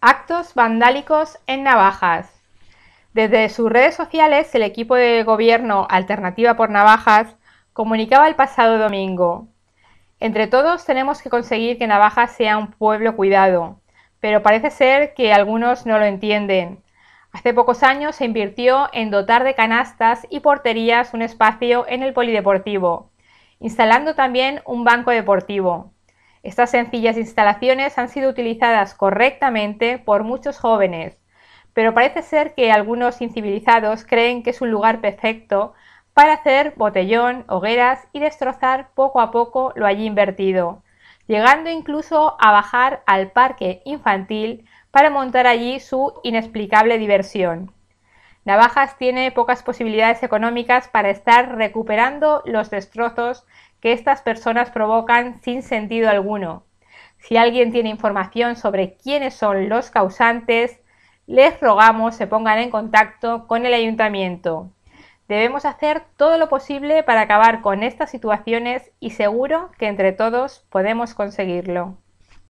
Actos vandálicos en Navajas. Desde sus redes sociales, el equipo de gobierno Alternativa por Navajas comunicaba el pasado domingo. Entre todos tenemos que conseguir que Navajas sea un pueblo cuidado, pero parece ser que algunos no lo entienden. Hace pocos años se invirtió en dotar de canastas y porterías un espacio en el polideportivo, instalando también un banco deportivo. Estas sencillas instalaciones han sido utilizadas correctamente por muchos jóvenes, pero parece ser que algunos incivilizados creen que es un lugar perfecto para hacer botellón, hogueras y destrozar poco a poco lo allí invertido, llegando incluso a bajar al parque infantil para montar allí su inexplicable diversión. Navajas tiene pocas posibilidades económicas para estar recuperando los destrozos que estas personas provocan sin sentido alguno. Si alguien tiene información sobre quiénes son los causantes, les rogamos se pongan en contacto con el ayuntamiento. Debemos hacer todo lo posible para acabar con estas situaciones y seguro que entre todos podemos conseguirlo.